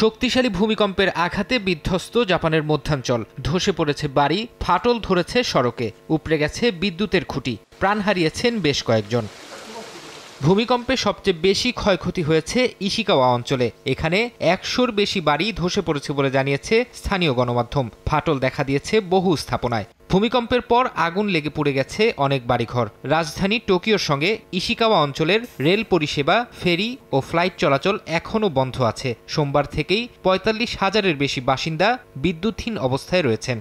শক্তিশালী ভূমিকম্পের আঘাতে বিধ্বস্ত জাপানের মধ্যাঞ্চল ধসে পড়েছে বাড়ি ফাটল ধরেছে সড়কে উপড়ে গেছে বিদ্যুতের খুঁটি প্রাণ হারিয়েছেন বেশ কয়েকজন ভূমিকম্পে সবচেয়ে বেশি ক্ষয়ক্ষতি হয়েছে ইশিকাওয়া অঞ্চলে এখানে একশোর বেশি বাড়ি ধসে পড়েছে বলে জানিয়েছে স্থানীয় গণমাধ্যম ফাটল দেখা দিয়েছে বহু স্থাপনায় ভূমিকম্পের পর আগুন লেগে পুড়ে গেছে অনেক বাড়িঘর রাজধানী টোকিওর সঙ্গে ইশিকাওয়া অঞ্চলের রেল পরিষেবা ফেরি ও ফ্লাইট চলাচল এখনও বন্ধ আছে সোমবার থেকেই পঁয়তাল্লিশ হাজারের বেশি বাসিন্দা বিদ্যুৎহীন অবস্থায় রয়েছেন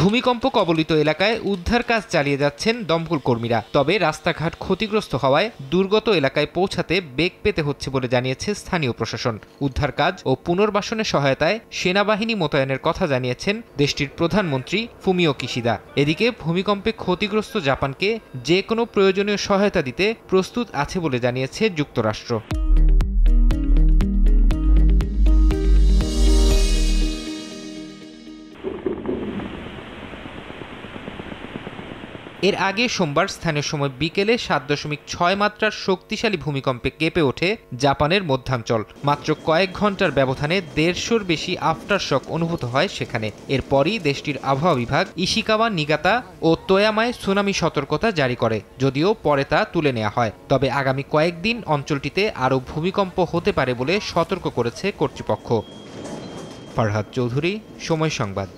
ভূমিকম্প কবলিত এলাকায় উদ্ধার কাজ চালিয়ে যাচ্ছেন দমকল কর্মীরা তবে রাস্তাঘাট ক্ষতিগ্রস্ত হওয়ায় দুর্গত এলাকায় পৌঁছাতে বেগ পেতে হচ্ছে বলে জানিয়েছে স্থানীয় প্রশাসন উদ্ধার কাজ ও পুনর্বাসনের সহায়তায় সেনাবাহিনী মোতায়েনের কথা জানিয়েছেন দেশটির প্রধানমন্ত্রী ফুমিও কিশিদা এদিকে ভূমিকম্পে ক্ষতিগ্রস্ত জাপানকে যে কোনো প্রয়োজনীয় সহায়তা দিতে প্রস্তুত আছে বলে জানিয়েছে যুক্তরাষ্ট্র এর আগে সোমবার স্থানীয় সময় বিকেলে সাত দশমিক ছয় মাত্রার শক্তিশালী ভূমিকম্পে কেঁপে ওঠে জাপানের মধ্যাঞ্চল মাত্র কয়েক ঘন্টার ব্যবধানে দেড়শোর বেশি আফটার শক অনুভূত হয় সেখানে এরপরই দেশটির আবহাওয়া বিভাগ ইশিকাওয়া নিগাতা ও তোয়ামায় সুনামি সতর্কতা জারি করে যদিও পরে তা তুলে নেওয়া হয় তবে আগামী কয়েকদিন অঞ্চলটিতে আরও ভূমিকম্প হতে পারে বলে সতর্ক করেছে কর্তৃপক্ষ ফরহাদ চৌধুরী সময় সংবাদ